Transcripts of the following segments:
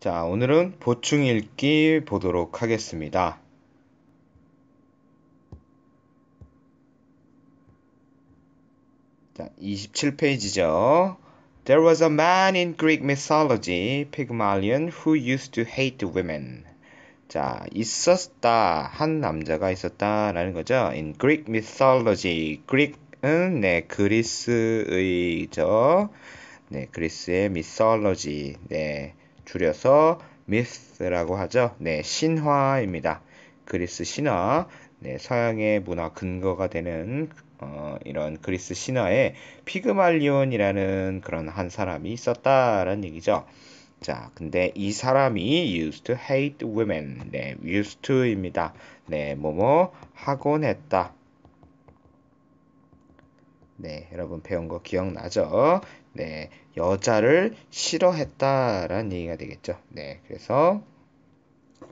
자, 오늘은 보충 읽기 보도록 하겠습니다. 자, 27페이지죠. There was a man in Greek mythology, Pygmalion, who used to hate women. 자, 있었다. 한 남자가 있었다. 라는 거죠. In Greek mythology. Greek은, 네, 그리스의 저, 네, 그리스의 mythology. 네. 줄여서 미스라고 하죠. 네, 신화입니다. 그리스 신화, 네, 서양의 문화 근거가 되는 어, 이런 그리스 신화에 피그말리온이라는 그런 한 사람이 있었다라는 얘기죠. 자, 근데 이 사람이 used to hate women. 네, used to입니다. 네, 뭐뭐 하곤 했다. 네, 여러분 배운 거 기억나죠? 네, 여자를 싫어했다라는 얘기가 되겠죠. 네, 그래서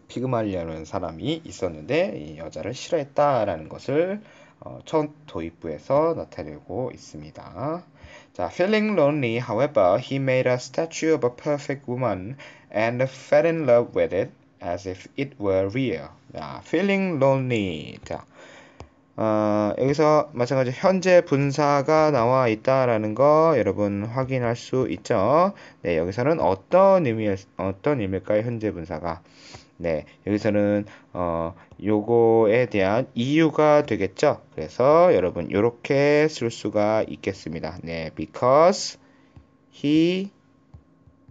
피그말리아라는 사람이 있었는데 이 여자를 싫어했다라는 것을 어, 첫 도입부에서 나타내고 있습니다. 자, feeling lonely, however, he made a statue of a perfect woman and fell in love with it as if it were real. 자, feeling lonely. 자, 어, 여기서 마찬가지 현재 분사가 나와 있다라는 거 여러분 확인할 수 있죠. 네, 여기서는 어떤 의미 어떤 의미일까요? 현재 분사가. 네, 여기서는 어, 요거에 대한 이유가 되겠죠. 그래서 여러분 이렇게쓸 수가 있겠습니다. 네, because he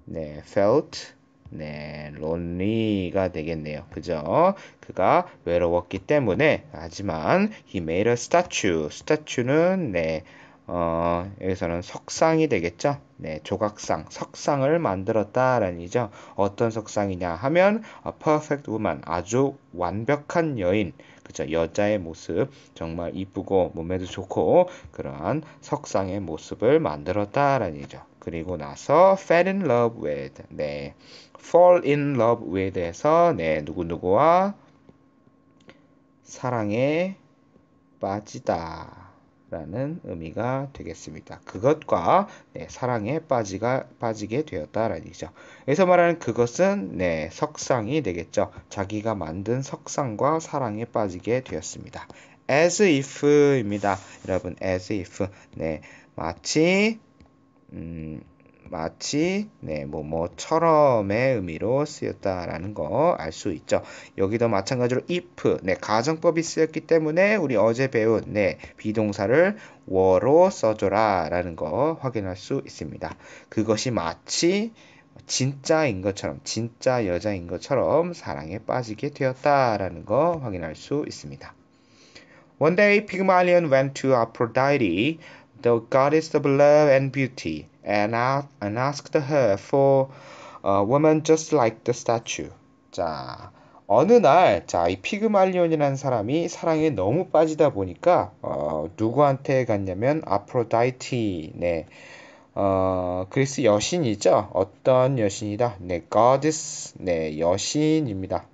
네, felt 네, 론리가 되겠네요. 그죠? 그가 외로웠기 때문에 하지만 he made a statue. statue는 네, 어, 여기서는 석상이 되겠죠? 네, 조각상, 석상을 만들었다라는 이죠. 어떤 석상이냐 하면 a perfect woman, 아주 완벽한 여인, 그죠? 여자의 모습, 정말 이쁘고 몸매도 좋고 그러한 석상의 모습을 만들었다라는 이죠. 그리고 나서 fell in love with 네 fall in love with에서 네 누구누구와 사랑에 빠지다 라는 의미가 되겠습니다. 그것과 네, 사랑에 빠지가, 빠지게 되었다라는 얘기죠. 여기서 말하는 그것은 네, 석상이 되겠죠. 자기가 만든 석상과 사랑에 빠지게 되었습니다. as if입니다. 여러분 as if 네, 마치 음, 마치 네, 뭐 뭐처럼의 의미로 쓰였다라는 거 알 수 있죠. 여기도 마찬가지로 if 네, 가정법이 쓰였기 때문에 우리 어제 배운 네, 비동사를 were로 써줘라라는 거 확인할 수 있습니다. 그것이 마치 진짜인 것처럼 진짜 여자인 것처럼 사랑에 빠지게 되었다라는 거 확인할 수 있습니다. One day Pygmalion went to Aphrodite the goddess of love and beauty and, and asked her for a woman just like the statue. 자, 어느 날, 자, 이 피그말리온이라는 사람이 사랑에 너무 빠지다 보니까, 어, 누구한테 갔냐면, 아프로다이티, 네, 어, 그리스 여신이죠. 어떤 여신이다? 네, goddess, 네, 여신입니다.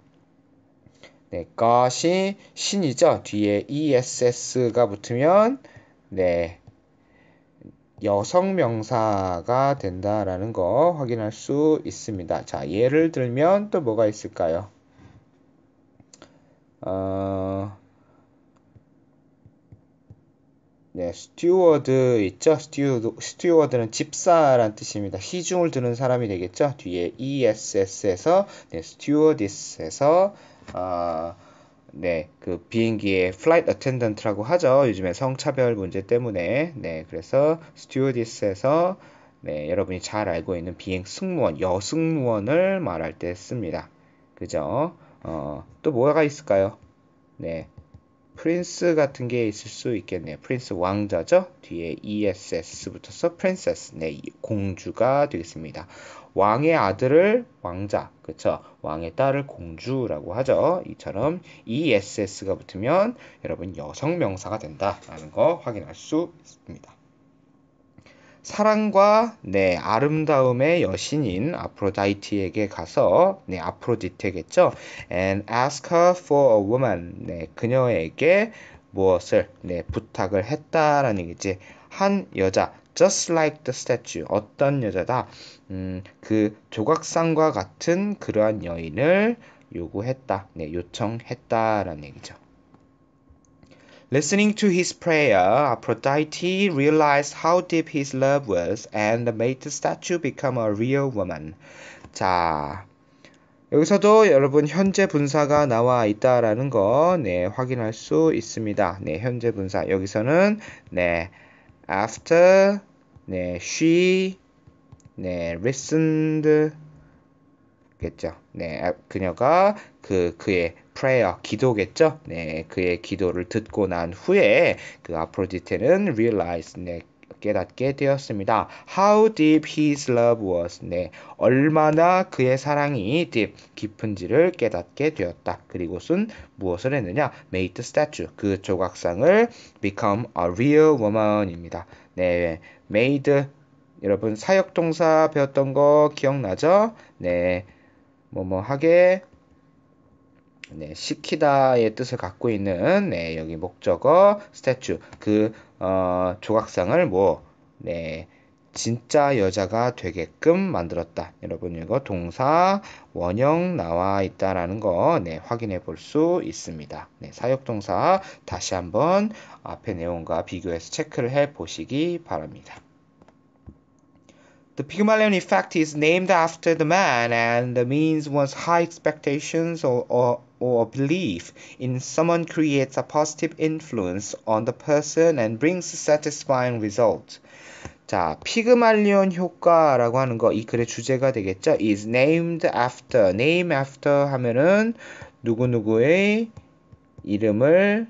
네, g o 이 신이죠. 뒤에 ESS가 붙으면, 네, 여성 명사가 된다라는 거 확인할 수 있습니다. 자, 예를 들면 또 뭐가 있을까요? 어... 네, 스튜어드 있죠? 스튜어드, 스튜어드는 집사란 뜻입니다. 시중을 드는 사람이 되겠죠? 뒤에 ESS에서, 네, 스튜어디스에서, 어, 네, 그 비행기의 flight attendant라고 하죠. 요즘에 성차별 문제 때문에. 네, 그래서 stewardess에서 네, 여러분이 잘 알고 있는 비행 승무원, 여승무원을 말할 때 씁니다. 그죠? 어, 또 뭐가 있을까요? 네. 프린스 같은 게 있을 수 있겠네요. 프린스 왕자죠? 뒤에 ESS 붙어서 프린세스, 네, 공주가 되겠습니다. 왕의 아들을 왕자, 그쵸? 왕의 딸을 공주라고 하죠. 이처럼 ESS가 붙으면 여러분 여성 명사가 된다라는 거 확인할 수 있습니다. 사랑과 내 네, 아름다움의 여신인 아프로다이티에게 가서 네 아프로디테겠죠. And ask her for a woman. 네 그녀에게 무엇을 네 부탁을 했다라는 얘기지. 한 여자 just like the statue 어떤 여자다 음, 그 조각상과 같은 그러한 여인을 요구했다 네 요청했다라는 얘기죠. Listening to his prayer, Aphrodite realized how deep his love was and made the statue become a real woman. 자, 여기서도 여러분 현재 분사가 나와 있다라는 거 네, 확인할 수 있습니다. 네, 현재 분사 여기서는 네, after 네 she 네 listened 겠죠. 네 아, 그녀가 그 그의 prayer 기도겠죠. 네 그의 기도를 듣고 난 후에 그 아프로디테는 realize 네 깨닫게 되었습니다. How deep his love was. 네, 얼마나 그의 사랑이 deep, 깊은지를 깨닫게 되었다. 그리고는 무엇을 했느냐? Made statue, 그 조각상을 become a real woman입니다. 네, made 여러분 사역동사 배웠던 거 기억나죠? 네, 뭐뭐 하게 네, 시키다의 뜻을 갖고 있는 네, 여기 목적어 스태츄 그 어, 조각상을 뭐 네, 진짜 여자가 되게끔 만들었다. 여러분 이거 동사 원형 나와 있다라는 거 네, 확인해 볼 수 있습니다. 네, 사역동사 다시 한번 앞의 내용과 비교해서 체크를 해 보시기 바랍니다. The Pygmalion effect is named after the man and means one's high expectations or, or or belief in someone creates a positive influence on the person and brings satisfying result. 자, 피그말리온 효과라고 하는 거 이 글의 주제가 되겠죠. is named after. name after 하면은 누구누구의 이름을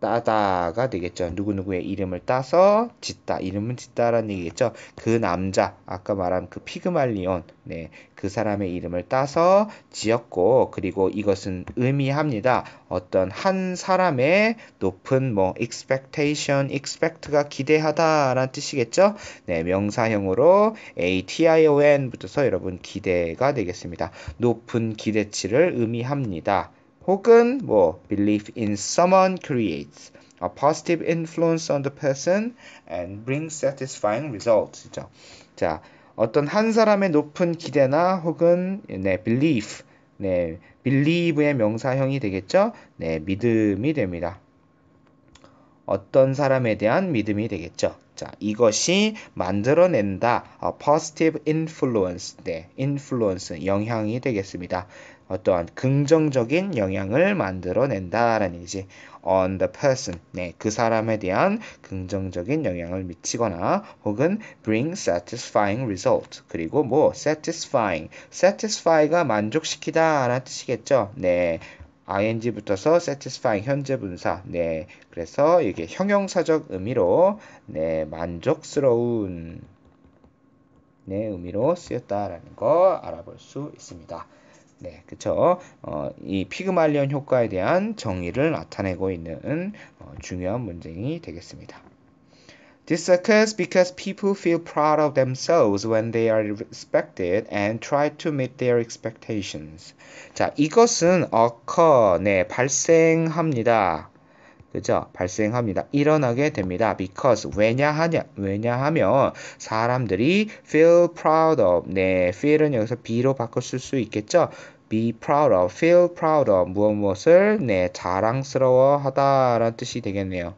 따다가 되겠죠. 누구누구의 이름을 따서 짓다. 이름은 짓다라는 얘기겠죠. 그 남자, 아까 말한 그 피그말리온, 네. 그 사람의 이름을 따서 지었고, 그리고 이것은 의미합니다. 어떤 한 사람의 높은 뭐, expectation, expect가 기대하다라는 뜻이겠죠. 네. 명사형으로 ation 붙어서 여러분 기대가 되겠습니다. 높은 기대치를 의미합니다. 혹은 뭐 belief in someone creates a positive influence on the person and brings satisfying results죠. 자, 어떤 한 사람의 높은 기대나 혹은 네, belief, 네, believe의 명사형이 되겠죠. 네, 믿음이 됩니다. 어떤 사람에 대한 믿음이 되겠죠. 자, 이것이 만들어낸다. 어, positive influence, 네, influence, 영향이 되겠습니다. 어떠한 긍정적인 영향을 만들어낸다라는 이제 on the person 네, 그 사람에 대한 긍정적인 영향을 미치거나 혹은 bring satisfying result 그리고 뭐 satisfying satisfy가 만족시키다라는 뜻이겠죠. 네. ing 붙어서 satisfying 현재 분사. 네. 그래서 이게 형용사적 의미로 네, 만족스러운 네, 의미로 쓰였다라는 거 알아볼 수 있습니다. 네, 그쵸. 어, 이 피그말리온 효과에 대한 정의를 나타내고 있는 어, 중요한 문제이 되겠습니다. This occurs because people feel proud of themselves when they are respected and try to meet their expectations. 자, 이것은 occur, 네, 발생합니다. 그죠? 발생합니다. 일어나게 됩니다. because 왜냐하냐 왜냐하면 사람들이 feel proud of 네, feel은 여기서 be로 바꿔 쓸 수 있겠죠? be proud of, feel proud of 무엇 무엇을 네, 자랑스러워하다라는 뜻이 되겠네요.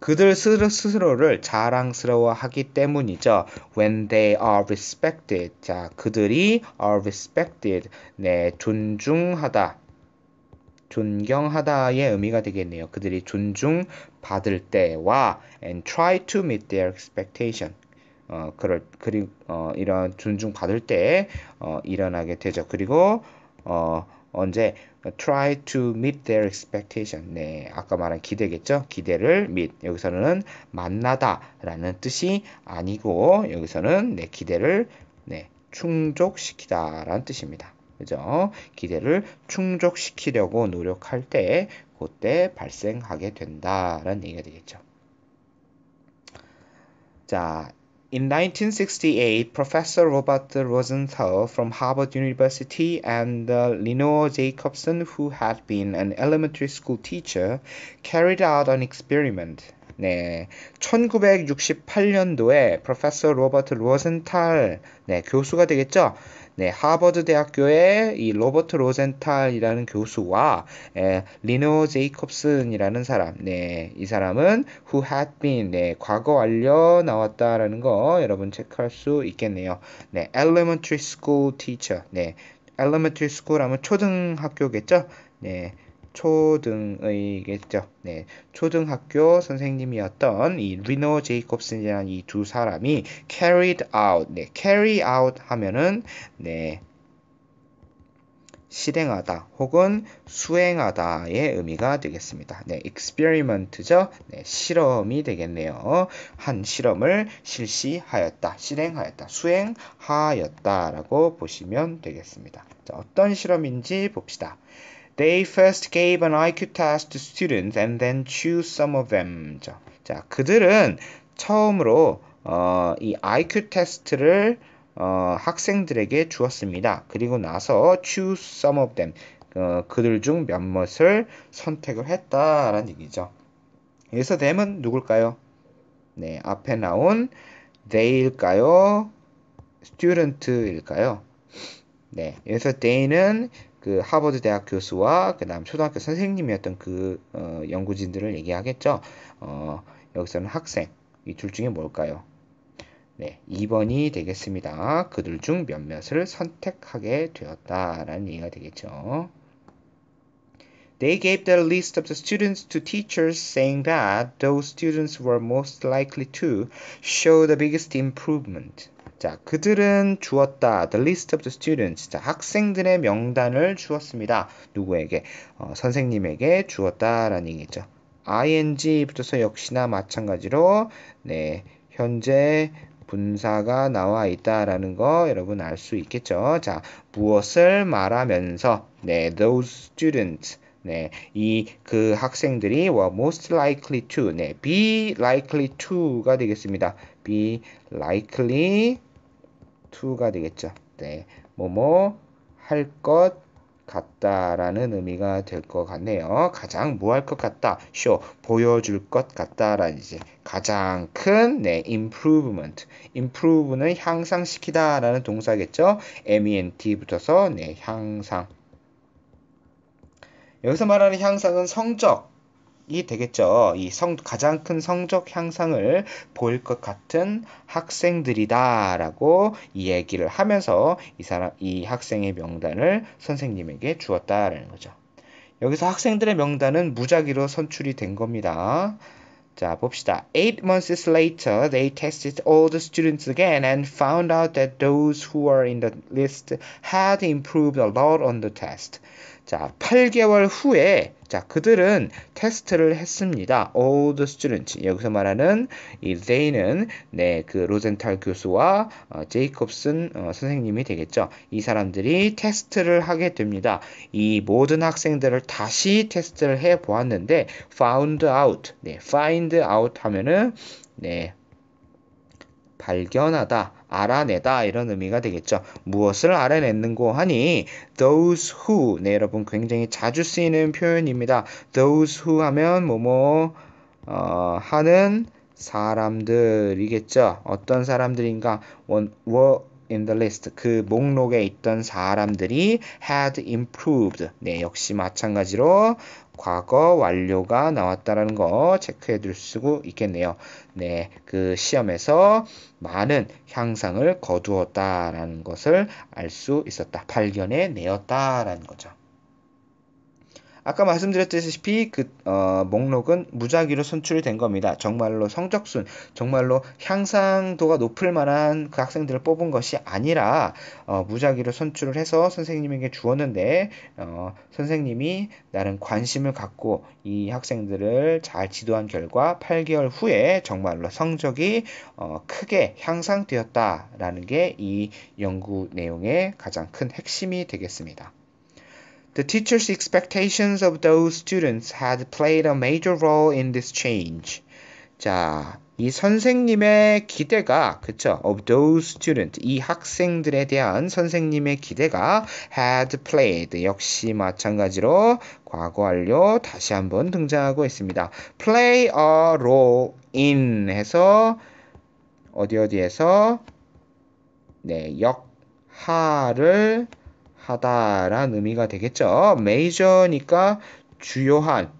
그들 스스로를 자랑스러워하기 때문이죠. When they are respected, 자 그들이 are respected, 네 존중하다, 존경하다의 의미가 되겠네요. 그들이 존중받을 때와 and try to meet their expectation. 어, 그럴, 그리, 어, 이런 존중받을 때 어, 일어나게 되죠. 그리고 어, 언제 try to meet their expectation. 네, 아까 말한 기대겠죠. 기대를 meet 여기서는 만나다라는 뜻이 아니고 여기서는 네, 기대를 네, 충족시키다라는 뜻입니다. 그죠? 기대를 충족시키려고 노력할 때 그때 발생하게 된다라는 얘기가 되겠죠. 자, In 1968, Professor Robert Rosenthal from Harvard University and uh, Lenore Jacobson, who had been an elementary school teacher, carried out an experiment. 네, 1968년도에 프로페서 로버트 로젠탈 네, 교수가 되겠죠. 네, 하버드 대학교의 이 로버트 로젠탈이라는 교수와 에, 리노 제이콥슨이라는 사람, 네, 이 사람은 who had been, 네, 과거 완료 나왔다라는 거 여러분 체크할 수 있겠네요. 네, elementary school teacher, 네, elementary school 하면 초등학교겠죠? 네, 초등의겠죠. 네, 초등학교 선생님이었던 이 리노 제이콥슨이라는 이 두 사람이 carried out, 네, carry out 하면은 네. 실행하다 혹은 수행하다의 의미가 되겠습니다. 네, experiment죠. 네, 실험이 되겠네요. 한 실험을 실시하였다, 실행하였다, 수행하였다라고 보시면 되겠습니다. 자, 어떤 실험인지 봅시다. They first gave an IQ test to students and then choose some of them. 자, 자 그들은 처음으로 어, 이 IQ 테스트를 어, 학생들에게 주었습니다. 그리고 나서 choose some of them. 어, 그들 중 몇몇을 선택을 했다라는 얘기죠. 여기서 them은 누굴까요? 네, 앞에 나온 they일까요? student일까요? 네, 여기서 they는 그 하버드 대학 교수와 그다음 초등학교 선생님이었던 그 어, 연구진들을 얘기하겠죠. 어, 여기서는 학생 이 둘 중에 뭘까요? 네, 2번이 되겠습니다. 그들 중 몇몇을 선택하게 되었다라는 얘기가 되겠죠. They gave the list of the students to teachers, saying that those students were most likely to show the biggest improvement. 자, 그들은 주었다. The list of the students. 자, 학생들의 명단을 주었습니다. 누구에게? 어, 선생님에게 주었다라는 얘기죠. ing 붙어서 역시나 마찬가지로 네, 현재 분사가 나와 있다라는 거 여러분 알 수 있겠죠. 자, 무엇을 말하면서 네, those students 네, 이 그 학생들이 were most likely to, 네, be likely to가 되겠습니다. be likely to가 되겠죠. 네. 뭐뭐 할 것 같다라는 의미가 될 것 같네요. 가장 뭐 할 것 같다. 쇼 보여줄 것 같다라는 이제 가장 큰 네, improvement. improve는 향상시키다라는 동사겠죠. ment 붙어서 네, 향상. 여기서 말하는 향상은 성적 이 되겠죠. 이 성, 가장 큰 성적 향상을 보일 것 같은 학생들이다라고 이야기를 하면서 이 사람, 이 학생의 명단을 선생님에게 주었다라는 거죠. 여기서 학생들의 명단은 무작위로 선출이 된 겁니다. 자, 봅시다. Eight months later, they tested all the students again and found out that those who were in the list had improved a lot on the test. 자, 8개월 후에 자, 그들은 테스트를 했습니다. All the students 여기서 말하는 이 they는 네, 그 로젠탈 교수와 어, 제이콥슨 어, 선생님이 되겠죠. 이 사람들이 테스트를 하게 됩니다. 이 모든 학생들을 다시 테스트를 해 보았는데 found out, 네, find out 하면은 네, 발견하다, 알아내다 이런 의미가 되겠죠. 무엇을 알아냈는고 하니 those who 네 여러분 굉장히 자주 쓰이는 표현입니다. those who 하면 뭐뭐 어, 하는 사람들이겠죠. 어떤 사람들인가? 원, 워, in the list 그 목록에 있던 사람들이 had improved 네 역시 마찬가지로 과거 완료가 나왔다라는 거 체크해 둘수 있겠네요. 네, 그 시험에서 많은 향상을 거두었다라는 것을 알 수 있었다. 발견해 내었다라는 거죠. 아까 말씀드렸다시피 그 어, 목록은 무작위로 선출된 겁니다. 정말로 성적순, 정말로 향상도가 높을 만한 그 학생들을 뽑은 것이 아니라 어, 무작위로 선출을 해서 선생님에게 주었는데 어, 선생님이 나름 관심을 갖고 이 학생들을 잘 지도한 결과 8개월 후에 정말로 성적이 어, 크게 향상되었다라는 게 이 연구 내용의 가장 큰 핵심이 되겠습니다. The teacher's expectations of those students had played a major role in this change. 자, 이 선생님의 기대가 그쵸? of those students 이 학생들에 대한 선생님의 기대가 had played 역시 마찬가지로 과거 완료 다시 한번 등장하고 있습니다. play a role in 해서 어디 어디에서 네, 역할을 하다란 의미가 되겠죠. 메이저니까 주요한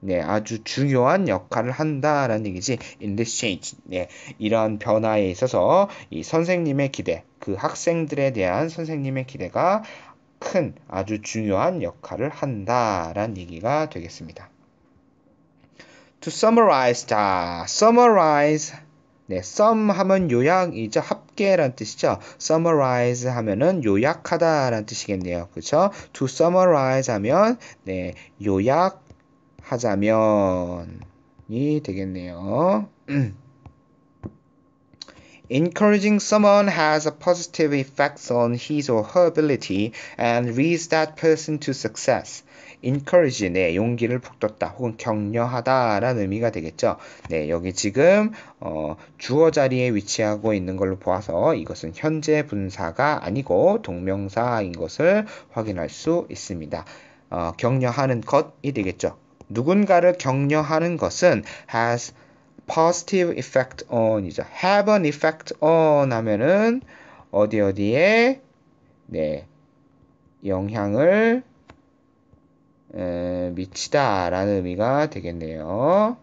네, 아주 중요한 역할을 한다라는 얘기지. In this change. 네, 이런 변화에 있어서 이 선생님의 기대, 그 학생들에 대한 선생님의 기대가 큰 아주 중요한 역할을 한다라는 얘기가 되겠습니다. To summarize, 자, summarize 네, sum 하면 요약이죠. 합계란 뜻이죠. summarize 하면은 요약하다라는 뜻이겠네요. 그렇죠? to summarize 하면 네, 요약하자면이 되겠네요. Encouraging someone has a positive effect on his or her ability and leads that person to success. encourage, 네, 용기를 북돋다 혹은 격려하다라는 의미가 되겠죠. 네, 여기 지금 어, 주어 자리에 위치하고 있는 걸로 보아서 이것은 현재 분사가 아니고 동명사인 것을 확인할 수 있습니다. 어, 격려하는 것이 되겠죠. 누군가를 격려하는 것은 has positive effect on이죠. have an effect on 하면은 어디 어디에 네 영향을 에, 미치다라는 의미가 되겠네요.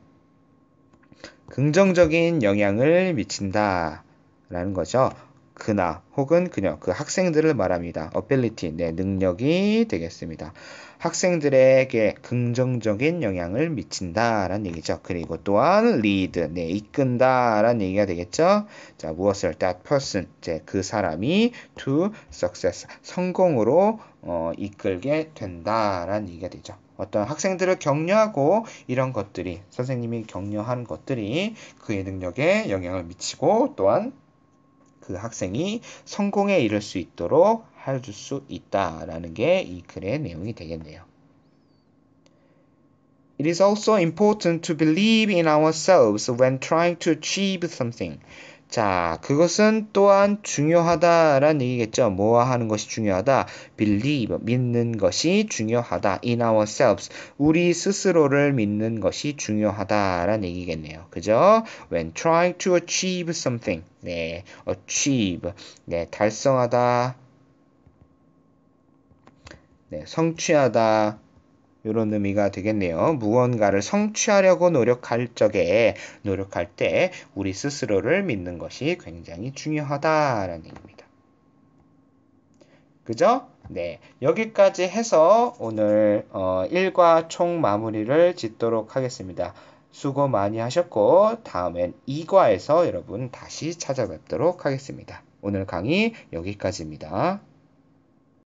긍정적인 영향을 미친다라는 거죠. 그나 혹은 그녀 그 학생들을 말합니다. ability 네, 능력이 되겠습니다. 학생들에게 긍정적인 영향을 미친다라는 얘기죠. 그리고 또한 lead 네, 이끈다라는 얘기가 되겠죠. 자, 무엇을 that person 제그 사람이 to success 성공으로 어, 이끌게 된다라는 얘기가 되죠. 어떤 학생들을 격려하고 이런 것들이 선생님이 격려한 것들이 그의 능력에 영향을 미치고 또한 그 학생이 성공에 이를 수 있도록 해줄 수 있다라는 게 이 글의 내용이 되겠네요. It is also important to believe in ourselves when trying to achieve something. 자, 그것은 또한 중요하다라는 얘기겠죠. 뭐와 하는 것이 중요하다? believe, 믿는 것이 중요하다. in ourselves, 우리 스스로를 믿는 것이 중요하다라는 얘기겠네요. 그죠? when trying to achieve something, 네, achieve, 네, 달성하다, 네, 성취하다, 이런 의미가 되겠네요. 무언가를 성취하려고 노력할 적에 노력할 때 우리 스스로를 믿는 것이 굉장히 중요하다라는 얘기입니다. 그죠? 네. 여기까지 해서 오늘 어, 1과 총 마무리를 짓도록 하겠습니다. 수고 많이 하셨고 다음엔 2과에서 여러분 다시 찾아뵙도록 하겠습니다. 오늘 강의 여기까지입니다.